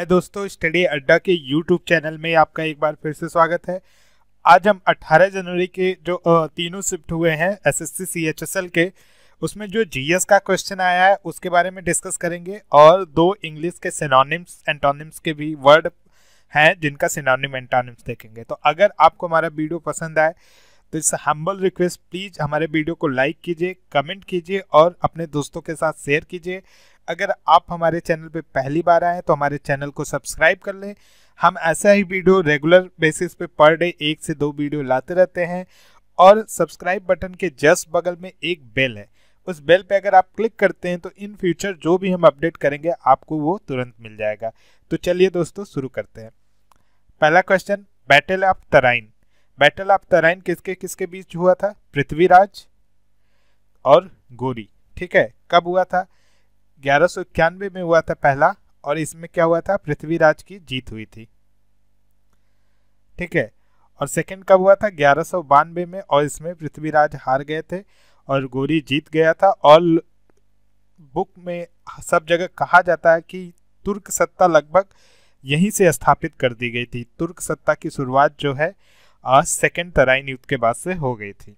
हाय दोस्तों स्टडी अड्डा के यूट्यूब चैनल में आपका एक बार फिर से स्वागत है आज हम 18 जनवरी के जो तीनों शिफ्ट हुए हैं एसएससी सीएचएसएल के उसमें जो जीएस का क्वेश्चन आया है उसके बारे में डिस्कस करेंगे और दो इंग्लिश के सिनोनिम्स एंटोनिम्स के भी वर्ड हैं जिनका सिनोनिम एंटोनिम्स देखेंगे तो अगर आपको हमारा वीडियो पसंद आए तो इस हम्बल रिक्वेस्ट प्लीज़ हमारे वीडियो को लाइक कीजिए कमेंट कीजिए और अपने दोस्तों के साथ शेयर कीजिए अगर आप हमारे चैनल पे पहली बार आए तो हमारे चैनल को सब्सक्राइब कर लें हम ऐसा ही वीडियो रेगुलर बेसिस पे पर डे एक से दो वीडियो लाते रहते हैं और सब्सक्राइब बटन के जस्ट बगल में एक बेल है उस बेल पे अगर आप क्लिक करते हैं तो इन फ्यूचर जो भी हम अपडेट करेंगे आपको वो तुरंत मिल जाएगा तो चलिए दोस्तों शुरू करते हैं पहला question battle of Tarain battle of Tarain किसके किसके बीच हुआ था पृथ्वीराज और गोरी ठीक है कब हुआ था ग्यारह सौ इक्यानवे में हुआ था पहला और इसमें क्या हुआ था पृथ्वीराज की जीत हुई थी ठीक है और सेकंड कब हुआ था ग्यारह सौ बानवे में और इसमें पृथ्वीराज हार गए थे और गोरी जीत गया था और बुक में सब जगह कहा जाता है कि तुर्क सत्ता लगभग यहीं से स्थापित कर दी गई थी तुर्क सत्ता की शुरुआत जो है सेकेंड तराइन युद्ध के बाद से हो गई थी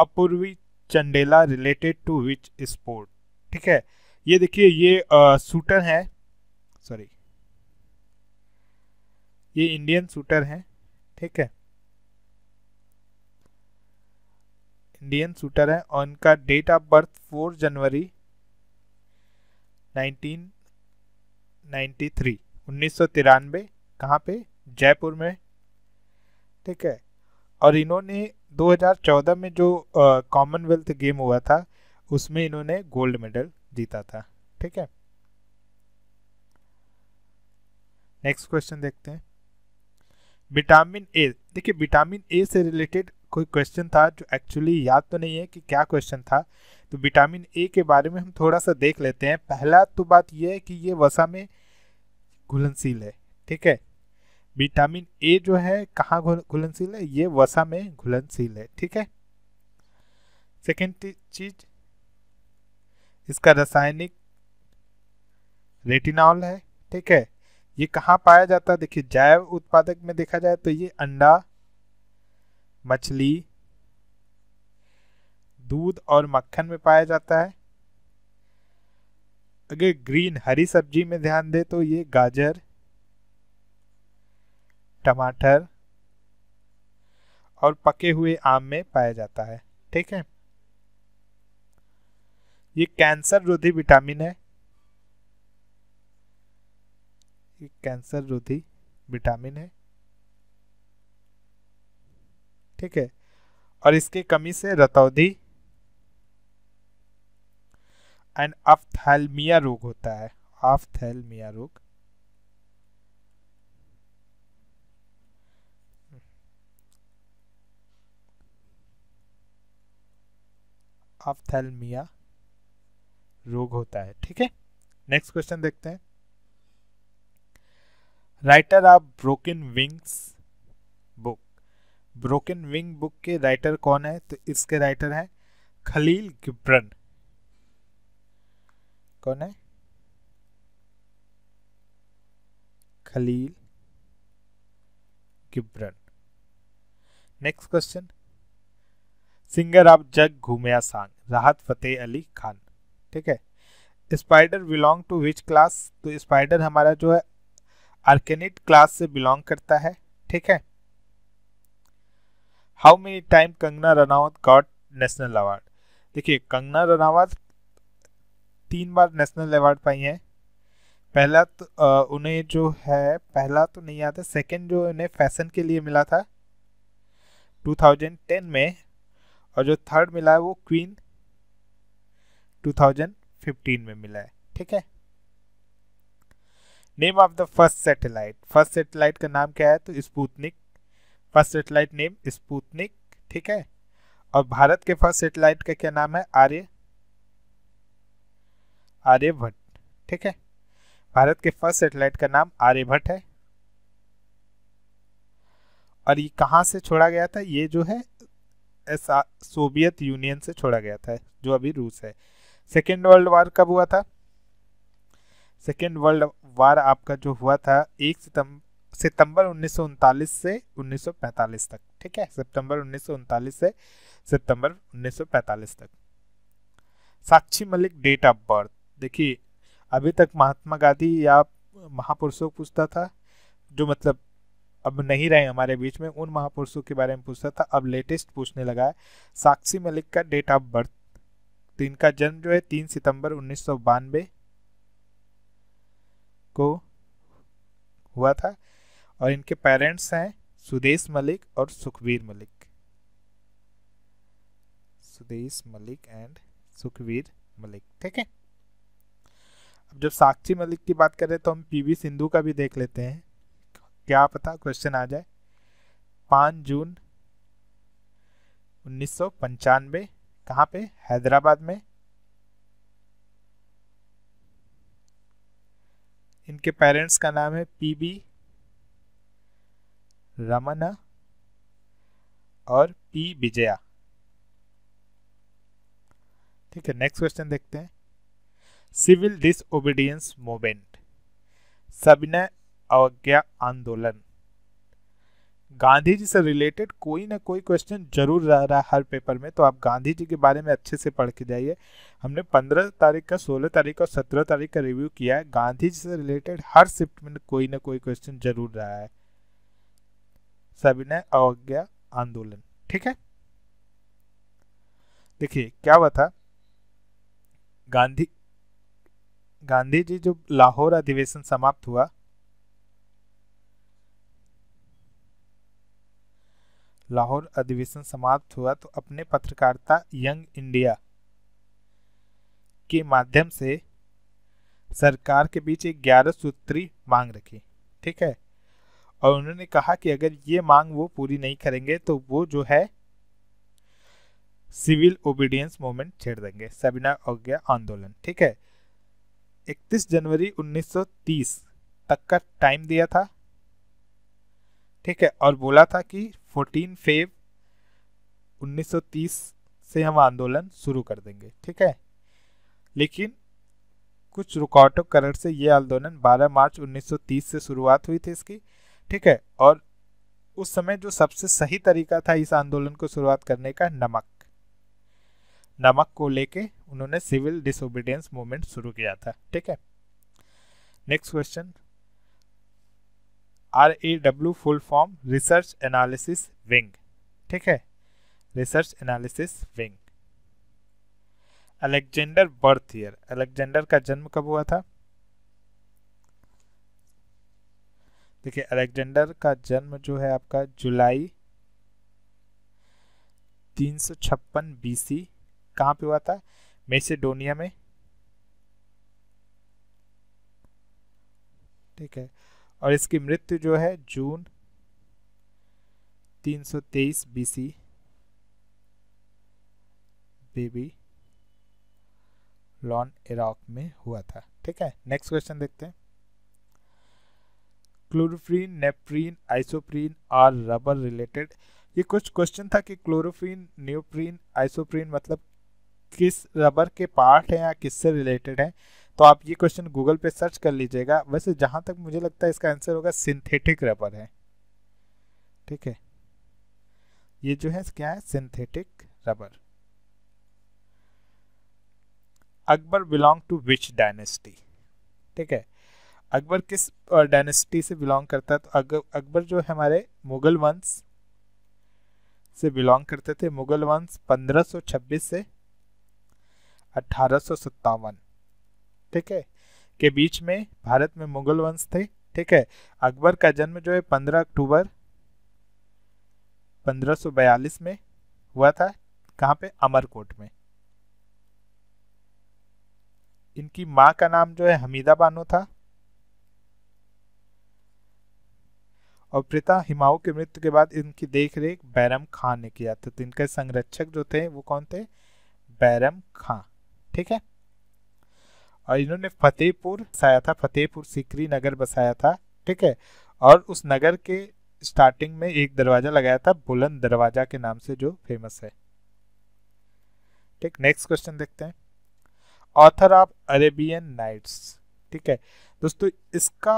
Apurvi Chandela related to which sport ठीक है ये देखिए ये सूटर है सॉरी ये इंडियन सूटर है ठीक है इंडियन सूटर है और इनका डेट ऑफ बर्थ फोर जनवरी 1993 उन्नीस सौ कहाँ पे जयपुर में ठीक है और इन्होंने 2014 में जो कॉमनवेल्थ गेम हुआ था उसमें इन्होंने गोल्ड मेडल जीता था ठीक है नेक्स्ट क्वेश्चन देखते हैं विटामिन ए देखिए विटामिन ए से रिलेटेड कोई क्वेश्चन था जो एक्चुअली याद तो नहीं है कि क्या क्वेश्चन था तो विटामिन ए के बारे में हम थोड़ा सा देख लेते हैं पहला तो बात यह है कि ये वसा में घुलनशील है ठीक है विटामिन ए जो है कहाँ घुलनशील है ये वसा में घुलनशील है ठीक है सेकेंड चीज इसका रासायनिक रेटिनॉल है ठीक है ये कहाँ पाया जाता है देखिए जैव उत्पादक में देखा जाए तो ये अंडा मछली दूध और मक्खन में पाया जाता है अगर ग्रीन हरी सब्जी में ध्यान दे तो ये गाजर टमाटर और पके हुए आम में पाया जाता है ठीक है ये कैंसर रोधी विटामिन है ये कैंसर रोधी विटामिन है ठीक है और इसके कमी से रतौधी एंड अफथैलमिया रोग होता है अफथैलमिया रोग अफथैलमिया रोग होता है ठीक है नेक्स्ट क्वेश्चन देखते हैं writer of broken wings book broken wing book के राइटर कौन है तो इसके राइटर हैं खलील गिब्रन कौन है Khalil Gibran next question singer of Jag Ghoomiya song Rahat Fateh Ali Khan ठीक है spider belong to which class तो स्पाइडर हमारा जो है आर्केनिट क्लास से बिलोंग करता है ठीक है how many time Kangana Ranaut got national award देखिए कंगना रनावत तीन बार नेशनल अवार्ड पाई है पहला तो उन्हें जो है पहला तो नहीं आता सेकंड जो उन्हें फैशन के लिए मिला था 2010 में और जो थर्ड मिला है वो क्वीन 2015 में मिला है ठीक है name of the first satellite first satellite का नाम क्या है तो Sputnik first satellite name Sputnik ठीक है और भारत के फर्स्ट सैटेलाइट का क्या नाम है आर्य आर्यभट्ट ठीक है भारत के फर्स्ट सैटेलाइट का नाम आर्यभट्ट है और ये कहाँ से छोड़ा गया था ये जो है सोवियत यूनियन से छोड़ा गया था जो अभी रूस है सेकेंड वर्ल्ड वार कब हुआ था सेकेंड वर्ल्ड वार आपका जो हुआ था एक सितंबर सितंबर उन्नीस से 1945 तक ठीक है सितंबर उन्नीस से सितंबर 1945 तक Sakshi Malik date of birth देखिए अभी तक महात्मा गांधी या महापुरुषों को पूछता था जो मतलब अब नहीं रहे हमारे बीच में उन महापुरुषों के बारे में पूछता था अब लेटेस्ट पूछने लगा है साक्षी मलिक का डेट ऑफ बर्थ तो इनका जन्म जो है तीन सितंबर उन्नीस को हुआ था और इनके पेरेंट्स हैं सुदेश मलिक और सुखवीर मलिक सुदेश मलिक एंड सुखवीर मलिक ठीक है अब जब साक्षी मलिक की बात करें तो हम पीवी सिंधु का भी देख लेते हैं क्या पता क्वेश्चन आ जाए पाँच जून उन्नीस सौ कहाँ पे हैदराबाद में इनके पेरेंट्स का नाम है पीबी रमना और पी विजया ठीक है नेक्स्ट क्वेश्चन देखते हैं सिविल डिसओबीडियंस मूवमेंट सविनय अवज्ञा आंदोलन गांधी जी से रिलेटेड कोई ना कोई क्वेश्चन जरूर रह रहा है हर पेपर में तो आप गांधी जी के बारे में अच्छे से पढ़ के जाइए हमने पंद्रह तारीख का सोलह तारीख और सत्रह तारीख का रिव्यू किया है गांधी जी से रिलेटेड हर शिफ्ट में कोई ना कोई क्वेश्चन जरूर रहा है सविनय अवज्ञा आंदोलन ठीक है देखिए क्या हुआ था गांधी गांधी जी जो लाहौर अधिवेशन समाप्त हुआ लाहौर अधिवेशन समाप्त हुआ तो अपने पत्रकारिता यंग इंडिया के माध्यम से सरकार के बीच एक ग्यारह सूत्री मांग रखी ठीक है और उन्होंने कहा कि अगर ये मांग वो पूरी नहीं करेंगे तो वो जो है सिविल ओबीडियंस मूवमेंट छेड़ देंगे सेमिनार अवज्ञा आंदोलन ठीक है 31 जनवरी 1930 तक का टाइम दिया था ठीक है और बोला था कि 14 फेब 1930 से हम आंदोलन शुरू कर देंगे ठीक है लेकिन कुछ रुकावटों कारण से ये आंदोलन 12 मार्च 1930 से शुरुआत हुई थी इसकी ठीक है और उस समय जो सबसे सही तरीका था इस आंदोलन को शुरुआत करने का नमक नमक को लेके उन्होंने सिविल डिसोबीडियंस मूवमेंट शुरू किया था ठीक है next question R A W full form research analysis wing ठीक है research analysis wing Alexander birth year Alexander का जन्म कब हुआ था देखिए अलेक्जेंडर का जन्म जो है आपका जुलाई 356 सौ छप्पन बीसी कहाँ पर हुआ था मेसिडोनिया में ठीक है और इसकी मृत्यु जो है June 323 BC Babylon Iraq में हुआ था ठीक है नेक्स्ट क्वेश्चन देखते हैं क्लोरोफ्रीन नेप्रीन आइसोप्रीन और रबर रिलेटेड ये कुछ क्वेश्चन था कि क्लोरोफ्रीन न्यूप्रीन आइसोप्रीन मतलब किस रबर के पार्ट है या किससे रिलेटेड है तो आप ये क्वेश्चन गूगल पे सर्च कर लीजिएगा वैसे जहाँ तक मुझे लगता है इसका आंसर होगा सिंथेटिक रबर है ठीक है ये जो है क्या है synthetic rubber Akbar belong to which dynasty ठीक है अकबर किस डायनेस्टी से बिलोंग करता है तो अकबर जो है हमारे मुगल वंश से बिलोंग करते थे मुगल वंश 1526 से अठारह ठीक है के बीच में भारत में मुगल वंश थे ठीक है अकबर का जन्म जो है 15 अक्टूबर 1542 में हुआ था कहाँ पे अमरकोट में इनकी माँ का नाम जो है हमीदा बानो था और प्रीता हिमाऊ की मृत्यु के बाद इनकी देखरेख बैरम खान ने किया था तो इनके संरक्षक जो थे वो कौन थे बैरम खां ठीक है और इन्होंने फतेहपुर बसाया था फतेहपुर सिकरी नगर बसाया था ठीक है और उस नगर के स्टार्टिंग में एक दरवाज़ा लगाया था बुलंद दरवाज़ा के नाम से जो फेमस है ठीक नेक्स्ट क्वेश्चन देखते हैं ऑथर ऑफ अरेबियन नाइट्स ठीक है दोस्तों इसका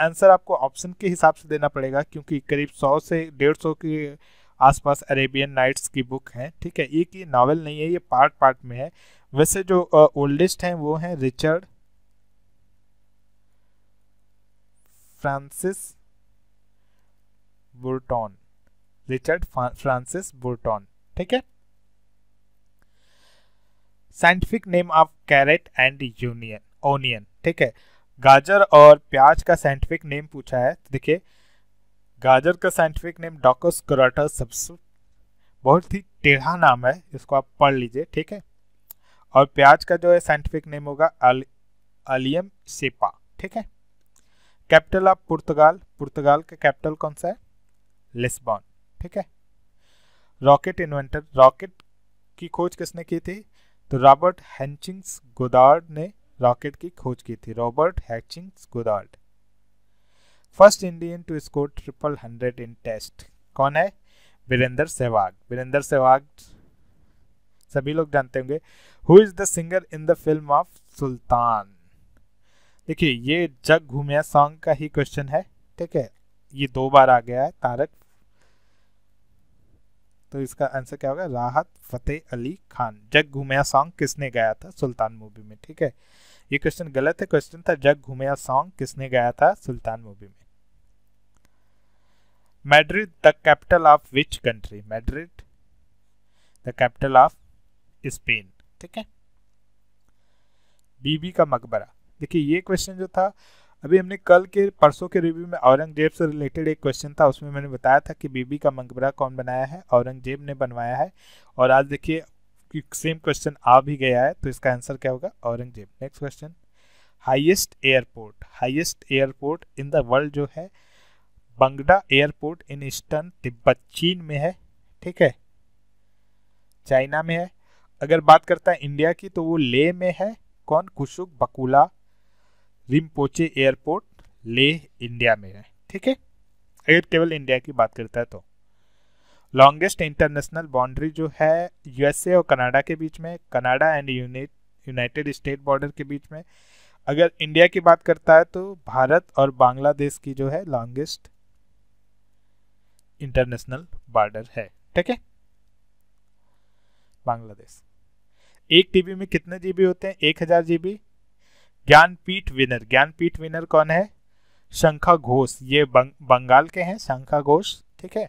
आंसर आपको ऑप्शन के हिसाब से देना पड़ेगा क्योंकि करीब सौ से डेढ़ सौ के आसपास अरेबियन नाइट्स की बुक है ठीक है एक ये कि नावल नहीं है ये पार्ट पार्ट में है वैसे जो ओल्डेस्ट हैं वो हैं Richard Francis Burton Richard Francis Burton ठीक है scientific name of carrot and union onion ठीक है गाजर और प्याज का साइंटिफिक नेम पूछा है तो देखिए गाजर का साइंटिफिक नेम डॉकोस कराटा सबसे बहुत ही टेढ़ा नाम है इसको आप पढ़ लीजिए ठीक है और प्याज का जो है साइंटिफिक नेम होगा अल, अलियम सेपा ठीक है कैपिटल ऑफ पुर्तगाल पुर्तगाल का कैपिटल कौन सा है लिस्बॉन ठीक है रॉकेट इन्वेंटर रॉकेट की खोज किसने की थी तो रॉबर्ट हैचिंग्स गोदार्ड ने रॉकेट की खोज की थी Robert Hutchings Goddard first Indian to score triple hundred in test कौन है वीरेंद्र सहवाग वीरेंद्र सहवाग सभी लोग जानते होंगे who is the singer in the film of Sultan देखिए ये जग घूमिया सॉन्ग का ही क्वेश्चन है ठीक है ये दो बार आ गया है तारक तो इसका आंसर क्या होगा राहत फतेह अली खान जग घूमिया सॉन्ग किसने गाया था सुल्तान मूवी में ठीक है ये क्वेश्चन गलत है क्वेश्चन था जग घूमिया सॉन्ग किसने गाया था सुल्तान मूवी में Madrid the capital of which country Madrid the capital of Spain ठीक है बीबी का मकबरा देखिए ये क्वेश्चन जो था अभी हमने कल के परसों के रिव्यू में औरंगजेब से रिलेटेड एक क्वेश्चन था उसमें मैंने बताया था कि बीबी का मकबरा कौन बनाया है औरंगजेब ने बनवाया है और आज देखिए सेम क्वेश्चन आ भी गया है तो इसका आंसर क्या होगा Aurangzeb next question highest airport highest airport in the world जो है Bangda airport in eastern Tibet चीन में है ठीक है चाइना में है अगर बात करता है इंडिया की तो वो ले में है कौन कुशुक बकुला रिमपोचे एयरपोर्ट ले इंडिया में है ठीक है अगर केवल इंडिया की बात करता है तो लॉन्गेस्ट इंटरनेशनल बाउंड्री जो है यूएसए और कनाडा के बीच में Canada and United State border के बीच में अगर इंडिया की बात करता है तो भारत और बांग्लादेश की जो है लॉन्गेस्ट इंटरनेशनल बॉर्डर है ठीक है बांग्लादेश एक टीबी में कितने जीबी होते हैं एक हजार GB Jnanpith winner Jnanpith winner कौन है शंखा घोष ये बंग, बंगाल के हैं शंखा घोष ठीक है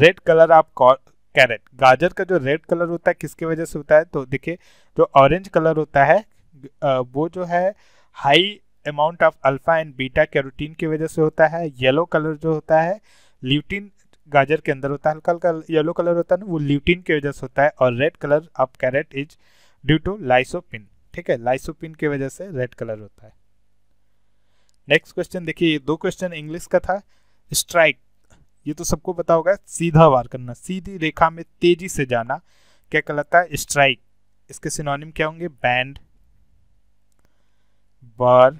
रेड कलर आप कैरेट गाजर का जो रेड कलर होता है किसकी वजह से होता है तो देखिए जो ऑरेंज कलर होता है वो जो है high amount of alpha and beta carotene की वजह से होता है येलो कलर जो होता है ल्यूटिन गाजर के अंदर होता है हल्का हल्का येलो कलर होता है ना वो ल्यूटिन की वजह से होता है और red colour of carrot is due to lycopene ठीक है लाइसोपिन की वजह से रेड कलर होता है नेक्स्ट क्वेश्चन देखिए दो क्वेश्चन इंग्लिश का था स्ट्राइक ये तो सबको पता होगा सीधा वार करना सीधी रेखा में तेजी से जाना क्या कहलाता है स्ट्राइक इसके सिनोनिम क्या होंगे बैंड बार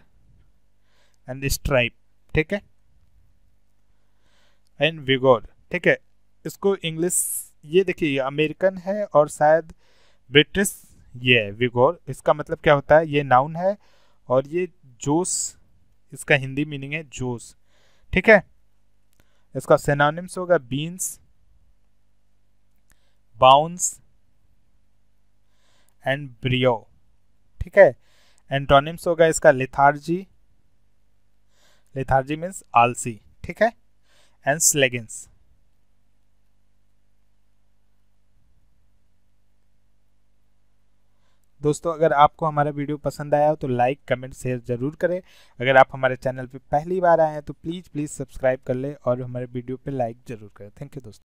एंड स्ट्राइप ठीक है एंड विगोर ठीक है इसको इंग्लिश ये देखिए ये अमेरिकन है और शायद ब्रिटिश ये है विगोर इसका मतलब क्या होता है ये नाउन है और ये जोश इसका हिंदी मीनिंग है जोश ठीक है इसका सेनानिम्स होगा बीन्स बाउंस एंड ब्रियो ठीक है एंटोनिम्स होगा इसका लेथार्जी लेथार्जी मीन्स आलसी ठीक है एंड स्लेगेंस दोस्तों अगर आपको हमारा वीडियो पसंद आया हो तो लाइक कमेंट शेयर ज़रूर करें अगर आप हमारे चैनल पर पहली बार आए हैं तो प्लीज़ प्लीज़ सब्सक्राइब कर लें और हमारे वीडियो पर लाइक ज़रूर करें थैंक यू दोस्तों